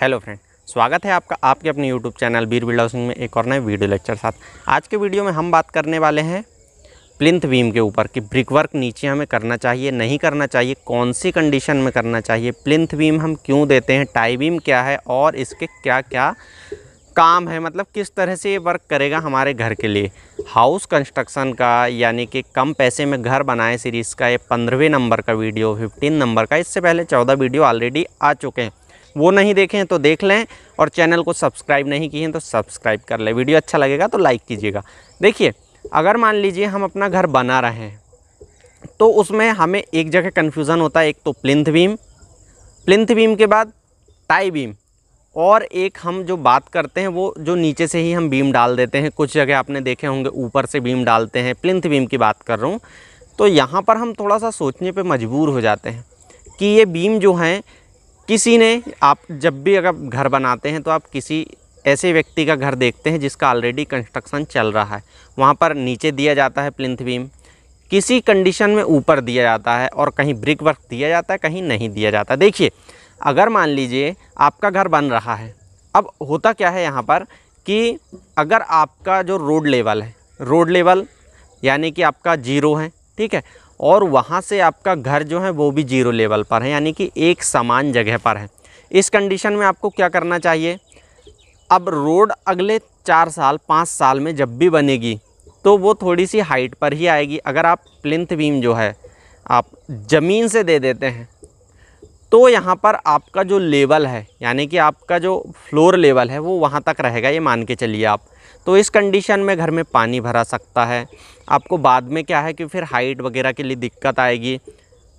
hello friend स्वागत है आपका आपके अपने YouTube channel Bir builder Singh में एक और नए वीडियो लेक्चर साथ आज के वीडियो में हम बात करने वाले हैं प्लिंथ बीम के ऊपर कि ब्रिक वर्क नीचे हमें करना चाहिए नहीं करना चाहिए कौन सी कंडीशन में करना चाहिए प्लिंथ बीम हम क्यों देते हैं टाई बीम क्या है और इसके क्या क्या काम है मतलब किस तरह से ये वर्क करेगा हमारे घर के लिए हाउस कंस्ट्रक्शन का यानी कि कम पैसे में घर बनाए सीरीज़ का ये पंद्रहवें नंबर का वीडियो फिफ्टीन नंबर का इससे पहले चौदह वीडियो ऑलरेडी आ चुके हैं वो नहीं देखें तो देख लें और चैनल को सब्सक्राइब नहीं किए हैं तो सब्सक्राइब कर लें वीडियो अच्छा लगेगा तो लाइक कीजिएगा देखिए अगर मान लीजिए हम अपना घर बना रहे हैं तो उसमें हमें एक जगह कन्फ्यूज़न होता है एक तो प्लिंथ बीम प्लिंथ बीम के बाद टाई बीम और एक हम जो बात करते हैं वो जो नीचे से ही हम बीम डाल देते हैं कुछ जगह आपने देखे होंगे ऊपर से बीम डालते हैं प्लिंथ बीम की बात कर रहा हूँ तो यहाँ पर हम थोड़ा सा सोचने पे मजबूर हो जाते हैं कि ये बीम जो हैं किसी ने आप जब भी अगर घर बनाते हैं तो आप किसी ऐसे व्यक्ति का घर देखते हैं जिसका ऑलरेडी कंस्ट्रक्शन चल रहा है वहाँ पर नीचे दिया जाता है प्लिंथ बीम किसी कंडीशन में ऊपर दिया जाता है और कहीं ब्रिक वर्क दिया जाता है कहीं नहीं दिया जाता देखिए अगर मान लीजिए आपका घर बन रहा है अब होता क्या है यहाँ पर कि अगर आपका जो रोड लेवल है रोड लेवल यानी कि आपका जीरो है ठीक है और वहाँ से आपका घर जो है वो भी जीरो लेवल पर है यानी कि एक समान जगह पर है इस कंडीशन में आपको क्या करना चाहिए अब रोड अगले चार साल पाँच साल में जब भी बनेगी तो वो थोड़ी सी हाइट पर ही आएगी अगर आप प्लिंथ बीम जो है आप ज़मीन से दे देते हैं तो यहाँ पर आपका जो लेवल है यानी कि आपका जो फ्लोर लेवल है वो वहाँ तक रहेगा ये मान के चलिए आप तो इस कंडीशन में घर में पानी भरा सकता है आपको बाद में क्या है कि फिर हाइट वगैरह के लिए दिक्कत आएगी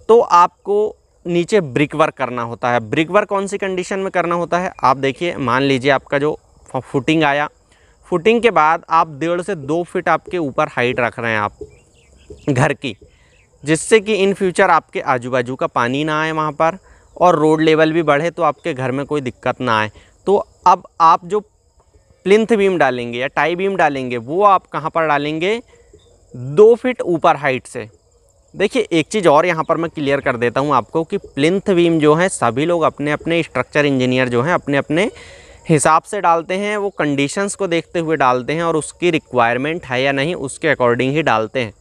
तो आपको नीचे ब्रिक वर्क करना होता है ब्रिक वर्क कौन सी कंडीशन में करना होता है आप देखिए मान लीजिए आपका जो फुटिंग आया फुटिंग के बाद आप डेढ़ से दो फिट आपके ऊपर हाइट रख रहे हैं आप घर की जिससे कि इन फ्यूचर आपके आजू बाजू का पानी ना आए वहाँ पर और रोड लेवल भी बढ़े तो आपके घर में कोई दिक्कत ना आए तो अब आप जो प्लिंथ बीम डालेंगे या टाई बीम डालेंगे वो आप कहाँ पर डालेंगे दो फिट ऊपर हाइट से देखिए एक चीज़ और यहाँ पर मैं क्लियर कर देता हूँ आपको कि प्लिंथ बीम जो है सभी लोग अपने अपने स्ट्रक्चर इंजीनियर जो हैं अपने अपने हिसाब से डालते हैं वो कंडीशंस को देखते हुए डालते हैं और उसकी रिक्वायरमेंट है या नहीं उसके अकॉर्डिंग ही डालते हैं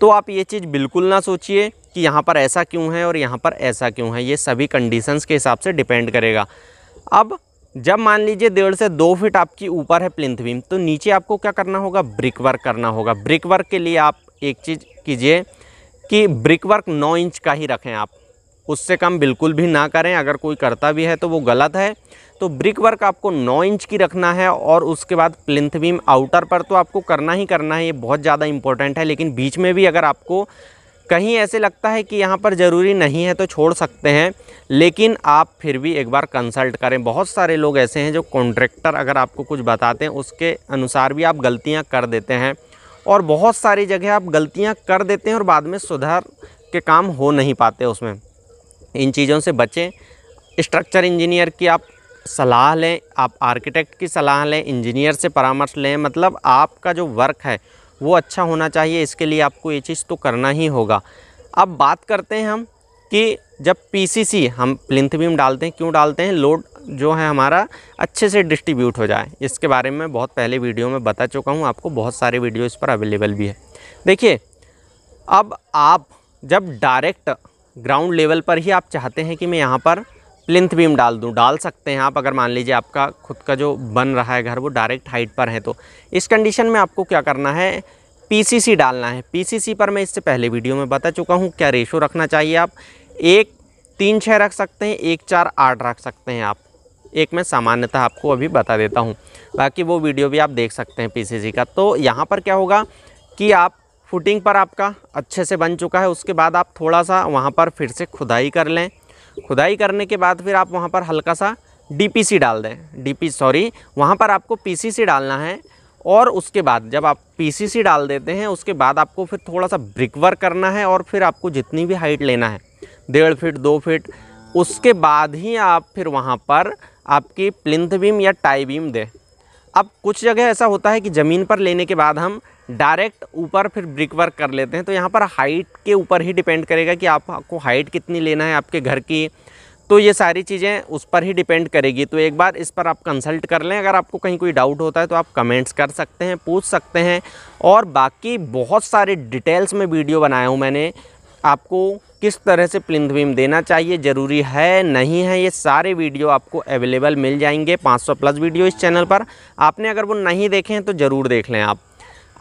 तो आप ये चीज़ बिल्कुल ना सोचिए कि यहाँ पर ऐसा क्यों है और यहाँ पर ऐसा क्यों है ये सभी कंडीशंस के हिसाब से डिपेंड करेगा अब जब मान लीजिए डेढ़ से दो फीट आपकी ऊपर है प्लिंथ बीम तो नीचे आपको क्या करना होगा ब्रिक वर्क करना होगा ब्रिक वर्क के लिए आप एक चीज़ कीजिए कि ब्रिक वर्क नौ इंच का ही रखें आप उससे कम बिल्कुल भी ना करें अगर कोई करता भी है तो वो गलत है तो ब्रिक वर्क आपको नौ इंच की रखना है और उसके बाद प्लिंथ बीम आउटर पर तो आपको करना ही करना है ये बहुत ज़्यादा इंपॉर्टेंट है लेकिन बीच में भी अगर आपको कहीं ऐसे लगता है कि यहाँ पर ज़रूरी नहीं है तो छोड़ सकते हैं लेकिन आप फिर भी एक बार कंसल्ट करें बहुत सारे लोग ऐसे हैं जो कॉन्ट्रैक्टर अगर आपको कुछ बताते हैं उसके अनुसार भी आप गलतियाँ कर देते हैं और बहुत सारी जगह आप गलतियाँ कर देते हैं और बाद में सुधार के काम हो नहीं पाते उसमें इन चीज़ों से बचें स्ट्रक्चर इंजीनियर की आप सलाह लें आप आर्किटेक्ट की सलाह लें इंजीनियर से परामर्श लें मतलब आपका जो वर्क है वो अच्छा होना चाहिए इसके लिए आपको ये चीज़ तो करना ही होगा अब बात करते हैं हम कि जब पीसीसी हम प्लिंथ बीम डालते हैं क्यों डालते हैं लोड जो है हमारा अच्छे से डिस्ट्रीब्यूट हो जाए इसके बारे में बहुत पहले वीडियो में बता चुका हूँ आपको बहुत सारे वीडियो इस पर अवेलेबल भी है देखिए अब आप जब डायरेक्ट ग्राउंड लेवल पर ही आप चाहते हैं कि मैं यहाँ पर प्लिंथ बीम डाल दूँ डाल सकते हैं आप अगर मान लीजिए आपका खुद का जो बन रहा है घर वो डायरेक्ट हाइट पर है तो इस कंडीशन में आपको क्या करना है पीसीसी डालना है पीसीसी पर मैं इससे पहले वीडियो में बता चुका हूँ क्या रेशो रखना चाहिए आप एक तीन छः रख सकते हैं एक चार आठ रख सकते हैं आप एक मैं सामान्यतः आपको अभी बता देता हूँ बाकी वो वीडियो भी आप देख सकते हैं पी का तो यहाँ पर क्या होगा कि आप फुटिंग पर आपका अच्छे से बन चुका है उसके बाद आप थोड़ा सा वहाँ पर फिर से खुदाई कर लें खुदाई करने के बाद फिर आप वहाँ पर हल्का सा डीपीसी डाल दें डीपी सॉरी वहाँ पर आपको पीसीसी डालना है और उसके बाद जब आप पीसीसी डाल देते हैं उसके बाद आपको फिर थोड़ा सा ब्रिक वर्क करना है और फिर आपको जितनी भी हाइट लेना है डेढ़ फिट दो फिट उसके बाद ही आप फिर वहाँ पर आपकी प्लिंथ बीम या टाई बीम दें अब कुछ जगह ऐसा होता है कि ज़मीन पर लेने के बाद हम डायरेक्ट ऊपर फिर ब्रिक वर्क कर लेते हैं तो यहाँ पर हाइट के ऊपर ही डिपेंड करेगा कि आपको हाइट कितनी लेना है आपके घर की तो ये सारी चीज़ें उस पर ही डिपेंड करेगी तो एक बार इस पर आप कंसल्ट कर लें अगर आपको कहीं कोई डाउट होता है तो आप कमेंट्स कर सकते हैं पूछ सकते हैं और बाकी बहुत सारे डिटेल्स में वीडियो बनाया हूँ मैंने आपको किस तरह से प्लिंथ बीम देना चाहिए ज़रूरी है नहीं है ये सारे वीडियो आपको अवेलेबल मिल जाएंगे 500 प्लस वीडियो इस चैनल पर आपने अगर वो नहीं देखे हैं तो ज़रूर देख लें आप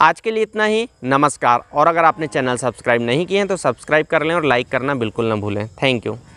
आज के लिए इतना ही नमस्कार और अगर आपने चैनल सब्सक्राइब नहीं किए हैं तो सब्सक्राइब कर लें और लाइक करना बिल्कुल ना भूलें थैंक यू